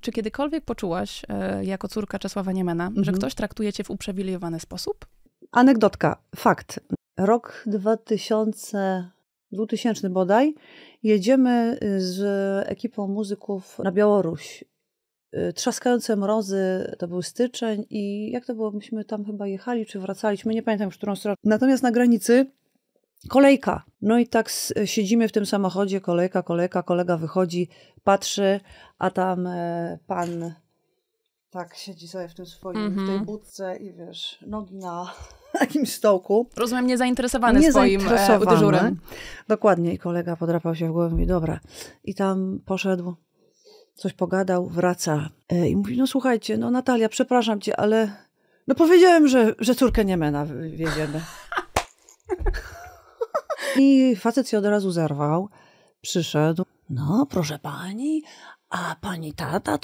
czy kiedykolwiek poczułaś e, jako córka Czesława Niemena, mhm. że ktoś traktuje cię w uprzywilejowany sposób? Anegdotka, fakt. Rok 2000, 2000 bodaj, jedziemy y, z ekipą muzyków na Białoruś. Y, trzaskające mrozy, to był styczeń i jak to było, myśmy tam chyba jechali czy wracaliśmy, nie pamiętam w którą stronę. Natomiast na granicy Kolejka. No i tak siedzimy w tym samochodzie, kolejka, kolejka, kolega wychodzi, patrzy, a tam e, pan tak siedzi sobie w tym swoim, mm-hmm. w tej mhm. budce i wiesz, nogi na jakimś stołku. Rozumiem, niezainteresowany nie swoim e, dyżurem. Dokładnie. I kolega podrapał się w głowę i dobra. I tam poszedł, coś pogadał, wraca. E, I mówi, no słuchajcie, no Natalia, przepraszam cię, ale no powiedziałem, że, że córkę nie mena wieziemy. I facet się od razu zerwał, przyszedł. No, proszę pani, a pani tata to